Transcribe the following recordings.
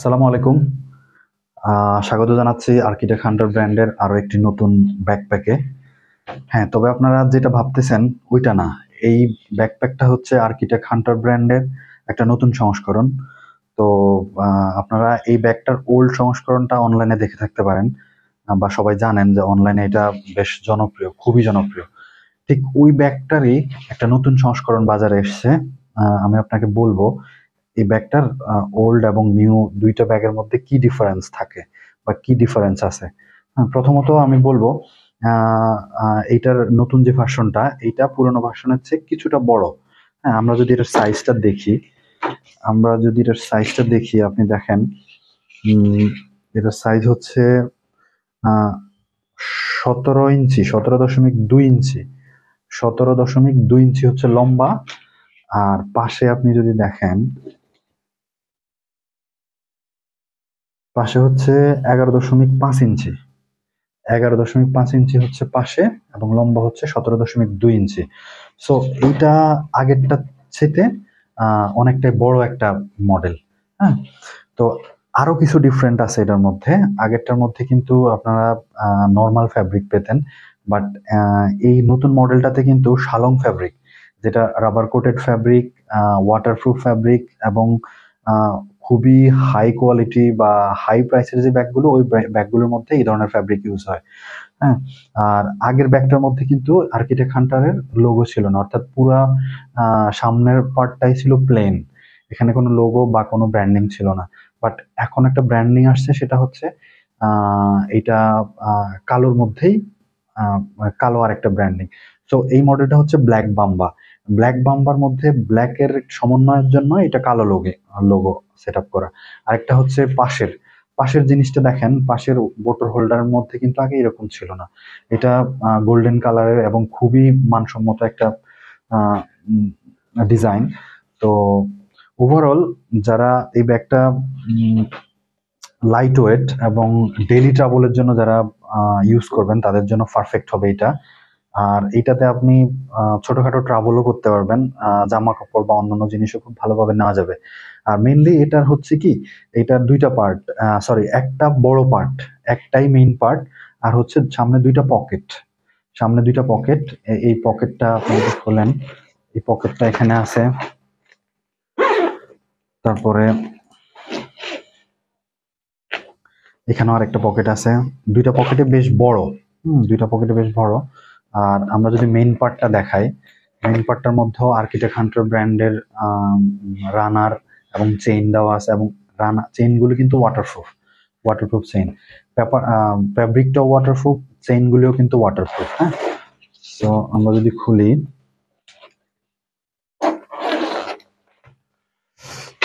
আসসালামু আলাইকুম স্বাগত জানাচ্ছি আর্কিটেক্ট হান্ড্রেড ব্র্যান্ডের আরও একটি নতুন ব্যাকপ্যাকে হ্যাঁ তবে আপনারা যেটা ভাবতেছেন ওইটা না এই ব্যাকপ্যাকটা হচ্ছে আর্কিটেক্ট হান্ড্রেড ব্র্যান্ডের একটা নতুন সংস্করণ তো আপনারা এই ব্যাগটার ওল্ড সংস্করণটা অনলাইনে দেখে থাকতে পারেন বা সবাই জানেন যে অনলাইনে এটা বেশ জনপ্রিয় খুবই জনপ্রিয় ঠিক ওই ব্যাগটারই একটা নতুন সংস্করণ বাজারে এসছে আমি আপনাকে বলবো এই ব্যাগটার ওল্ড এবং নিউ দুইটা ব্যাগের মধ্যে কি ডিফারেন্স থাকে বা কি ডিফারেন্স আছে হ্যাঁ, প্রথমত আমি বলবো এইটার নতুন যে ভার্সনটা এইটা পুরনো ভার্সনের চেয়ে কিছুটা বড় হ্যাঁ আমরা যদি এটার সাইজটা দেখি আমরা যদি এটার সাইজটা দেখি আপনি দেখেন এটার সাইজ হচ্ছে সতেরো ইঞ্চি সতেরো দশমিক দুই ইঞ্চি সতেরো দশমিক দুই ইঞ্চি হচ্ছে লম্বা আর পাশে আপনি যদি দেখেন পাশে হচ্ছে এগারো দশমিক পাঁচ ইঞ্চি এগারো দশমিক পাঁচ ইঞ্চি হচ্ছে পাশে এবং লম্বা হচ্ছে সতেরো দশমিক দুই ইঞ্চি সো এইটা আগেরটা চেতে অনেকটাই বড় একটা মডেল হ্যাঁ তো আরও কিছু ডিফারেন্ট আছে এটার মধ্যে আগেরটার মধ্যে কিন্তু আপনারা নর্মাল ফ্যাব্রিক পেতেন বাট এই নতুন মডেলটাতে কিন্তু শালং ফ্যাব্রিক যেটা rubber coated fabric waterproof fabric এবং খুবই হাই কোয়ালিটি বা হাই প্রাইসের যে ব্যাগগুলো ওই ব্যাগগুলোর মধ্যে এই ধরনের ফ্যাব্রিক ইউজ হয় হ্যাঁ আর আগের ব্যাগটার মধ্যে কিন্তু আর্কিটেক্ট হান্টারের লোগো ছিল না অর্থাৎ পুরো সামনের পার্টটাই ছিল প্লেন এখানে কোনো লোগো বা কোনো ব্র্যান্ডিং ছিল না বাট এখন একটা ব্র্যান্ডিং আসছে সেটা হচ্ছে এটা কালোর মধ্যেই কালো আর একটা ব্র্যান্ডিং সো এই মডেলটা হচ্ছে ব্ল্যাক বাম্বা ব্ল্যাক বাম্বার মধ্যে ব্ল্যাকের সমন্বয়ের জন্য এটা কালো লোগে লোগো সেট করা আরেকটা হচ্ছে পাশের পাশের জিনিসটা দেখেন পাশের বোটর হোল্ডারের মধ্যে কিন্তু আগে এরকম ছিল না এটা গোল্ডেন কালারের এবং খুবই মানসম্মত একটা ডিজাইন তো ওভারঅল যারা এই ব্যাগটা লাইট ওয়েট এবং ডেলি ট্রাভেলের জন্য যারা ইউজ করবেন তাদের জন্য পারফেক্ট হবে এটা আর এটাতে আপনি ছোটখাটো ট্রাভেলও করতে পারবেন জামা কাপড় বা অন্যান্য জিনিসও খুব ভালোভাবে নেওয়া যাবে আর মেইনলি এটার হচ্ছে কি এটার দুইটা পার্ট সরি একটা বড় পার্ট একটাই মেইন পার্ট আর হচ্ছে সামনে দুইটা পকেট সামনে দুইটা পকেট এই পকেটটা আপনি খোলেন এই পকেটটা এখানে আছে তারপরে এখানেও আরেকটা পকেট আছে দুইটা পকেটে বেশ বড় হম দুইটা পকেটে বেশ বড় আর আমরা যদি মেইন পার্টটা দেখাই মেইন পার্টটার মধ্যেও আর্কিটেক্ট হান্টার ব্র্যান্ডের রানার এবং চেইন দেওয়া আছে এবং রানা চেইনগুলো কিন্তু ওয়াটারপ্রুফ ওয়াটারপ্রুফ চেইন পেপার ফ্যাব্রিকটাও ওয়াটারপ্রুফ চেইনগুলিও কিন্তু ওয়াটারপ্রুফ হ্যাঁ সো আমরা যদি খুলি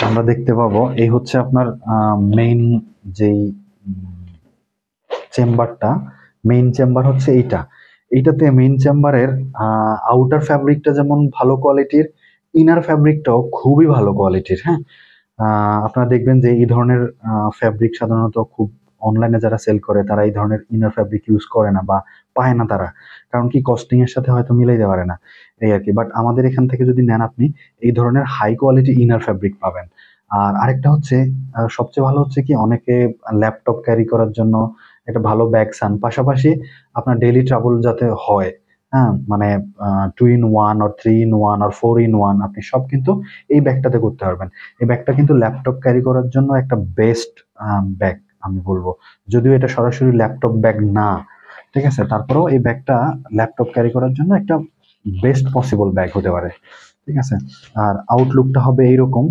আমরা দেখতে পাবো এই হচ্ছে আপনার মেইন যেই চেম্বারটা মেইন চেম্বার হচ্ছে এইটা এইটাতে মেইন চেম্বারের আউটার ফ্যাব্রিকটা যেমন ভালো কোয়ালিটির ইনার ফ্যাব্রিকটাও খুবই ভালো কোয়ালিটির হ্যাঁ আপনারা দেখবেন যে এই ধরনের ফ্যাব্রিক সাধারণত খুব অনলাইনে যারা সেল করে তারা এই ধরনের ইনার ফ্যাব্রিক ইউজ করে না বা পায় না তারা কারণ কি কস্টিং এর সাথে হয়তো মিলাইতে পারে না এই আর কি বাট আমাদের এখান থেকে যদি নেন আপনি এই ধরনের হাই কোয়ালিটি ইনার ফ্যাব্রিক পাবেন আর আরেকটা হচ্ছে সবচেয়ে ভালো হচ্ছে কি অনেকে ল্যাপটপ ক্যারি করার জন্য একটা ভালো ব্যাগ চান পাশাপাশি আপনার ডেইলি ট্রাভেল যাতে হয় হ্যাঁ মানে টু ইন ওয়ান আর থ্রি ইন ওয়ান আর ফোর ইন ওয়ান আপনি সব কিন্তু এই ব্যাগটাতে করতে পারবেন এই ব্যাগটা কিন্তু ল্যাপটপ ক্যারি করার জন্য একটা বেস্ট ব্যাগ আমি বলবো যদিও এটা সরাসরি ল্যাপটপ ব্যাগ না ঠিক আছে তারপরেও এই ব্যাগটা ল্যাপটপ ক্যারি করার জন্য একটা বেস্ট পসিবল ব্যাগ হতে পারে ঠিক আছে আর আউটলুকটা হবে এইরকম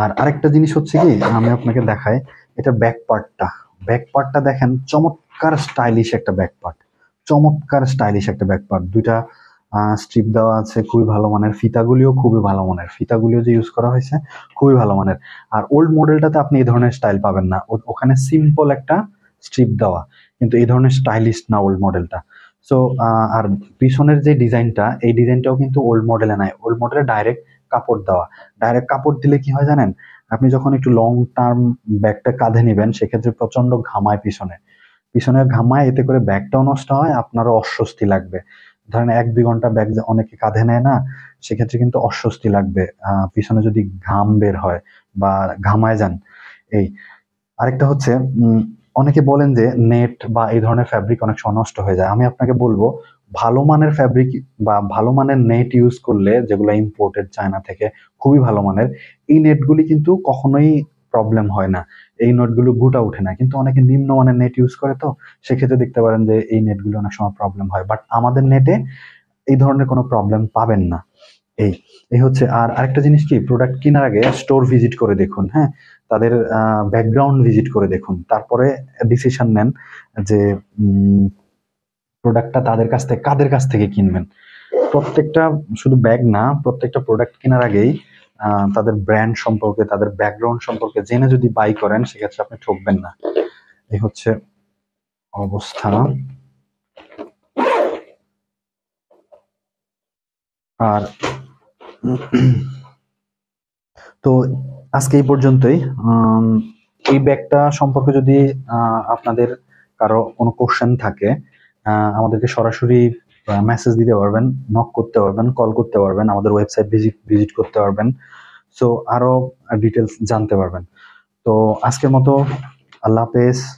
আর আরেকটা জিনিস হচ্ছে কি আমি আপনাকে দেখাই এটা ব্যাক পার্টটা ব্যাকপার্টটা দেখেন চমৎকার স্টাইলিশ একটা ব্যাকপার্ট চমৎকার স্টাইলিশ একটা ব্যাকপার্ট দুইটা স্ট্রিপ দেওয়া আছে খুবই ভালো মানের ফিতাগুলিও খুবই ভালো মানের ফিতাগুলিও যে ইউজ করা হয়েছে খুবই ভালো মানের আর ওল্ড মডেলটাতে আপনি এই ধরনের স্টাইল পাবেন না ওখানে সিম্পল একটা স্ট্রিপ দেওয়া কিন্তু এই ধরনের স্টাইলিশ না ওল্ড মডেলটা সো আর পিছনের যে ডিজাইনটা এই ডিজাইনটাও কিন্তু ওল্ড মডেলে নাই ওল্ড মডেলে ডাইরেক্ট কাপড় দেওয়া ডাইরেক্ট কাপড় দিলে কি হয় জানেন আপনি যখন একটু লং টার্ম ব্যাগটা কাঁধে নেবেন সেক্ষেত্রে প্রচন্ড ঘামায় পিছনে পিছনে ঘামায় এতে করে ব্যাগটাও নষ্ট হয় আপনারও অস্বস্তি লাগবে ধরেন এক দুই ঘন্টা ব্যাগ অনেকে কাঁধে নেয় না সেক্ষেত্রে কিন্তু অস্বস্তি লাগবে পিছনে যদি ঘাম বের হয় বা ঘামায় যান এই আরেকটা হচ্ছে অনেকে বলেন যে নেট বা এই ধরনের ফ্যাব্রিক অনেক সময় নষ্ট হয়ে যায় আমি আপনাকে বলবো ভালো মানের ফ্যাব্রিক বা ভালো মানের নেট ইউজ করলে যেগুলো ইম্পোর্টেড চায়না থেকে খুবই ভালো মানের এই নেটগুলি কিন্তু কখনোই প্রবলেম হয় না এই নেটগুলো গুটা উঠে না কিন্তু অনেকে নিম্ন মানের নেট ইউজ করে তো সেক্ষেত্রে দেখতে পারেন যে এই নেটগুলো অনেক সময় প্রবলেম হয় বাট আমাদের নেটে এই ধরনের কোনো প্রবলেম পাবেন না এই এই হচ্ছে আর আরেকটা জিনিস কি প্রোডাক্ট কেনার আগে স্টোর ভিজিট করে দেখুন হ্যাঁ তাদের ব্যাকগ্রাউন্ড ভিজিট করে দেখুন তারপরে ডিসিশন নেন যে প্রোডাক্টটা তাদের কাছ থেকে কাদের কাছ থেকে কিনবেন প্রত্যেকটা শুধু ব্যাগ না প্রত্যেকটা প্রোডাক্ট কেনার আগেই তাদের ব্র্যান্ড সম্পর্কে তাদের ব্যাকগ্রাউন্ড সম্পর্কে জেনে যদি বাই করেন সেক্ষেত্রে আপনি ঠকবেন না এই হচ্ছে অবস্থা আর তো আজকে এই পর্যন্তই এই ব্যাগটা সম্পর্কে যদি আপনাদের কারো কোনো কোশ্চেন থাকে আমাদেরকে সরাসরি মেসেজ দিতে পারবেন নক করতে পারবেন কল করতে পারবেন আমাদের ওয়েবসাইট ভিজিট ভিজিট করতে পারবেন সো আরও ডিটেলস জানতে পারবেন তো আজকের মতো আল্লাহ হাফেজ